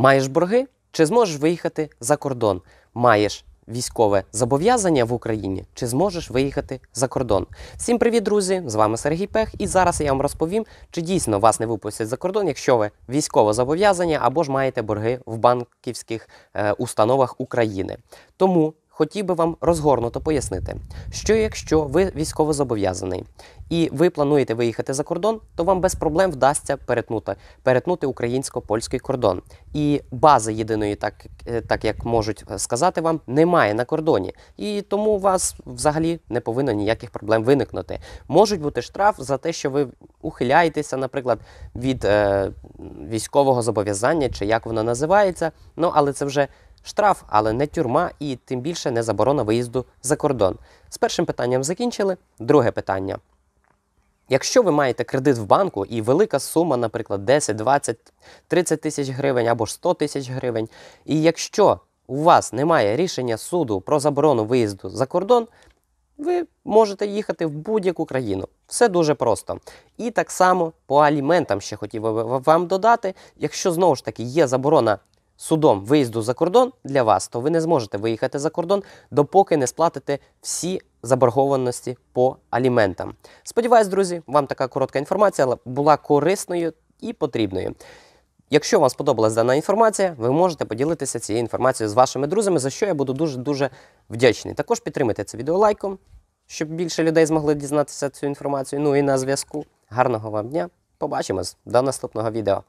Маєш борги? Чи зможеш виїхати за кордон? Маєш військове зобов'язання в Україні? Чи зможеш виїхати за кордон? Всім привіт, друзі! З вами Сергій Пех, і зараз я вам розповім, чи дійсно вас не випустять за кордон, якщо ви військове зобов'язання або ж маєте борги в банківських е, установах України. Тому хотів би вам розгорнуто пояснити, що якщо ви військовозобов'язаний і ви плануєте виїхати за кордон, то вам без проблем вдасться перетнути перетнути українсько-польський кордон. І бази єдиної, так е, так як можуть сказати вам, немає на кордоні. І тому у вас взагалі не повинно ніяких проблем виникнути. Можуть бути штраф за те, що ви ухиляєтеся, наприклад, від е, військового зобов'язання чи як воно називається. Ну, але це вже штраф, але не тюрма і тим більше не заборона виїзду за кордон. З першим питанням закінчили. Друге питання. Якщо ви маєте кредит в банку і велика сума, наприклад, 10, 20, 30 тисяч гривень або ж 100 тисяч гривень, і якщо у вас немає рішення суду про заборону виїзду за кордон, ви можете їхати в будь-яку країну. Все дуже просто. І так само по аліментам ще хотів вам додати, якщо знову ж таки є заборона. Судом виїзду за кордон для вас, то ви не зможете виїхати за кордон, допоки не сплатите всі заборгованості по аліментам. Сподіваюсь, друзі, вам така коротка інформація була корисною і потрібною. Якщо вам сподобалась дана інформація, ви можете поділитися цією інформацією з вашими друзями, за що я буду дуже-дуже вдячний. Також підтримайте це відео лайком, щоб більше людей змогли дізнатися цю інформацію. Ну і на зв'язку. Гарного вам дня! Побачимось до наступного відео.